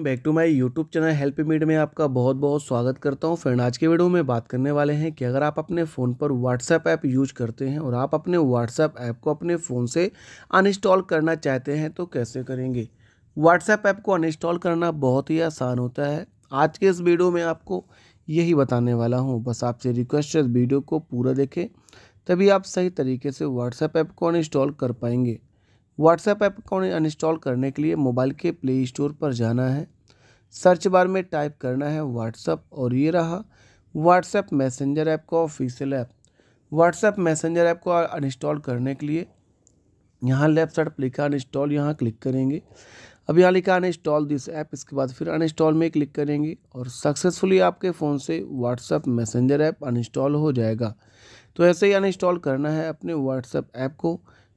back to my YouTube channel help मीड में आपका बहुत बहुत स्वागत करता हूं फ्रेंड आज के वीडियो में बात करने वाले हैं कि अगर आप अपने फ़ोन पर व्हाट्सएप ऐप यूज करते हैं और आप अपने व्हाट्सएप ऐप को अपने फ़ोन से अनइंस्टॉल करना चाहते हैं तो कैसे करेंगे व्हाट्सएप ऐप को अनइंस्टॉल करना बहुत ही आसान होता है आज के इस वीडियो में आपको यही बताने वाला हूँ बस आपसे रिक्वेस्ट है वीडियो को पूरा देखें तभी आप सही तरीके से व्हाट्सएप ऐप को अनइंस्टॉल कर पाएंगे व्हाट्सएप ऐप को अनइंस्टॉल करने के लिए मोबाइल के प्ले स्टोर पर जाना है सर्च बार में टाइप करना है व्हाट्सएप और ये रहा व्हाट्सएप मैसेंजर ऐप का official app WhatsApp messenger app को अनइंस्टॉल करने के लिए यहाँ लेफ्ट साइड पर लिखा अनइंस्टॉल यहाँ क्लिक करेंगे अब यहाँ लिखा अनइंस्टॉल दिस ऐप इसके बाद फिर अनइंस्टॉल में क्लिक करेंगे और सक्सेसफुली आपके फ़ोन से व्हाट्सएप मैसेंजर ऐप अनइंस्टॉल हो जाएगा तो ऐसे ही अनइंस्टॉल करना है अपने व्हाट्सएप ऐप को